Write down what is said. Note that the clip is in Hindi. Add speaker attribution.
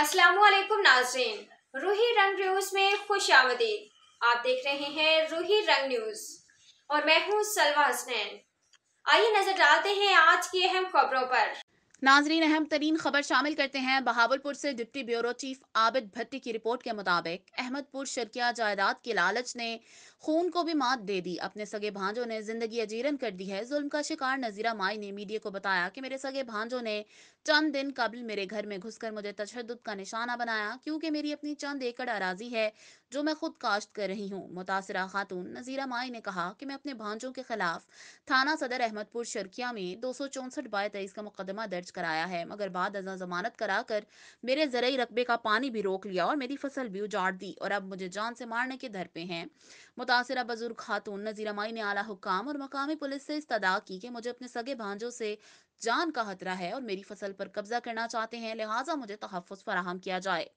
Speaker 1: असलकुम नाजरीन रूही रंग न्यूज़ में खुश आमदीद आप देख रहे हैं रूही रंग न्यूज़ और मैं हूँ सलवा हसनैन आइए नज़र डालते हैं आज की अहम खबरों पर
Speaker 2: नाजरीन अहम तरीन खबर शामिल करते हैं बहावलपुर से deputy bureau chief Abid Bhatti की रिपोर्ट के मुताबिक अहमदपुर शर्किया जायदाद के लालच ने खून को भी मात दे दी अपने सगे भांजों ने जिंदगी अजीरन कर दी है जुल्म का शिकार नजीरा माई ने मीडिया को बताया कि मेरे सगे भांजों ने चंद दिन कबल मेरे घर में घुसकर मुझे तशद का निशाना बनाया क्योंकि मेरी अपनी चंद एकड़ अराजी है जो मैं खुद काश्त कर रही हूँ मुतासरा खातून नजीरा माई ने कहा कि मैं अपने भांजों के खिलाफ थाना सदर अहमदपुर शर्किया में दो सौ चौसठ बाय तेईस का मुकदमा दर्ज दर्ज कराया है मगर बाद अजा जमानत करा कर मेरे जरिए रकबे का पानी भी रोक लिया और मेरी फसल भी उजाड़ दी और अब मुझे जान से मारने के धर पे हैं मुतासरा बुजुर्ग खातून नजीर माई ने आला हुकाम और मकामी पुलिस से इस्तदा की कि मुझे अपने सगे भांजों से जान का खतरा है और मेरी फसल पर कब्जा करना चाहते हैं लिहाजा मुझे तहफ़ फराहम किया जाए